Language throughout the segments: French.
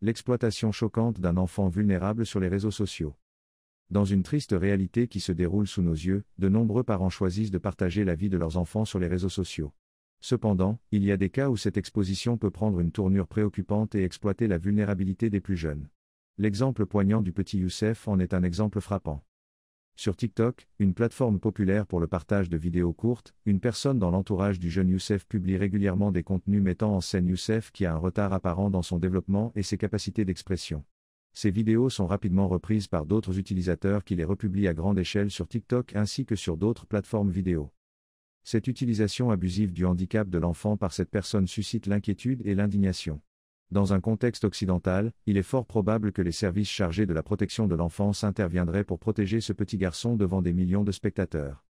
L'exploitation choquante d'un enfant vulnérable sur les réseaux sociaux. Dans une triste réalité qui se déroule sous nos yeux, de nombreux parents choisissent de partager la vie de leurs enfants sur les réseaux sociaux. Cependant, il y a des cas où cette exposition peut prendre une tournure préoccupante et exploiter la vulnérabilité des plus jeunes. L'exemple poignant du petit Youssef en est un exemple frappant. Sur TikTok, une plateforme populaire pour le partage de vidéos courtes, une personne dans l'entourage du jeune Youssef publie régulièrement des contenus mettant en scène Youssef qui a un retard apparent dans son développement et ses capacités d'expression. Ces vidéos sont rapidement reprises par d'autres utilisateurs qui les republient à grande échelle sur TikTok ainsi que sur d'autres plateformes vidéo. Cette utilisation abusive du handicap de l'enfant par cette personne suscite l'inquiétude et l'indignation. Dans un contexte occidental, il est fort probable que les services chargés de la protection de l'enfance interviendraient pour protéger ce petit garçon devant des millions de spectateurs.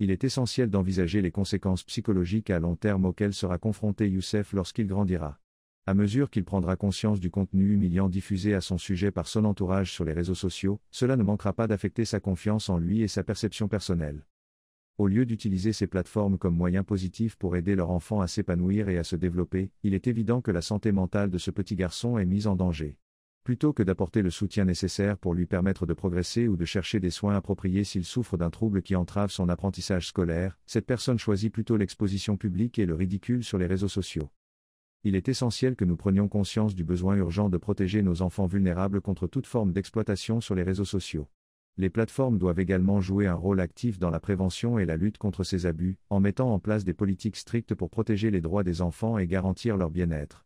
Il est essentiel d'envisager les conséquences psychologiques à long terme auxquelles sera confronté Youssef lorsqu'il grandira. À mesure qu'il prendra conscience du contenu humiliant diffusé à son sujet par son entourage sur les réseaux sociaux, cela ne manquera pas d'affecter sa confiance en lui et sa perception personnelle. Au lieu d'utiliser ces plateformes comme moyen positif pour aider leur enfant à s'épanouir et à se développer, il est évident que la santé mentale de ce petit garçon est mise en danger. Plutôt que d'apporter le soutien nécessaire pour lui permettre de progresser ou de chercher des soins appropriés s'il souffre d'un trouble qui entrave son apprentissage scolaire, cette personne choisit plutôt l'exposition publique et le ridicule sur les réseaux sociaux. Il est essentiel que nous prenions conscience du besoin urgent de protéger nos enfants vulnérables contre toute forme d'exploitation sur les réseaux sociaux les plateformes doivent également jouer un rôle actif dans la prévention et la lutte contre ces abus, en mettant en place des politiques strictes pour protéger les droits des enfants et garantir leur bien-être.